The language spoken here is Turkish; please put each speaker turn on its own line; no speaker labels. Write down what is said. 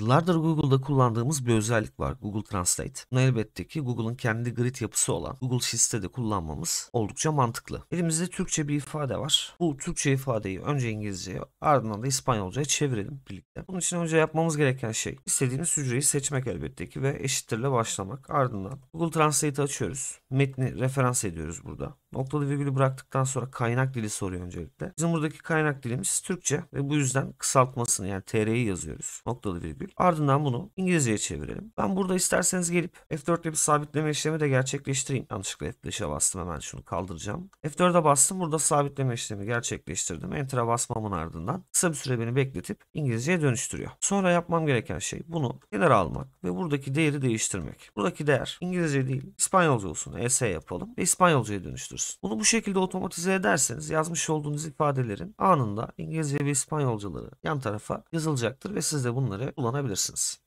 Yıllardır Google'da kullandığımız bir özellik var Google Translate. Bunu elbette ki Google'ın kendi grid yapısı olan Google Sheets'te de kullanmamız oldukça mantıklı. Elimizde Türkçe bir ifade var. Bu Türkçe ifadeyi önce İngilizceye ardından da İspanyolcaya çevirelim birlikte. Bunun için önce yapmamız gereken şey istediğimiz hücreyi seçmek elbette ki ve eşittirle başlamak. Ardından Google Translate'i açıyoruz. Metni referans ediyoruz burada. Noktalı virgülü bıraktıktan sonra kaynak dili soruyor öncelikle. Bizim buradaki kaynak dilimiz Türkçe ve bu yüzden kısaltmasını yani TR'yi yazıyoruz. Noktalı virgül. Ardından bunu İngilizceye çevirelim. Ben burada isterseniz gelip f 4le bir sabitleme işlemi de gerçekleştireyim. Yanlışlıkla F5'e bastım hemen şunu kaldıracağım. F4'e bastım. Burada sabitleme işlemi gerçekleştirdim. Enter'a basmamın ardından kısa bir süre beni bekletip İngilizceye dönüştürüyor. Sonra yapmam gereken şey bunu kenara almak ve buradaki değeri değiştirmek. Buradaki değer İngilizce değil İspanyolca olsun. ES yapalım ve İspanyolcaya dönüştürsün olsun. Bunu bu şekilde otomatize ederseniz yazmış olduğunuz ifadelerin anında İngilizce ve İspanyolcaları yan tarafa yazılacaktır ve siz de bunları kullanabilirsiniz.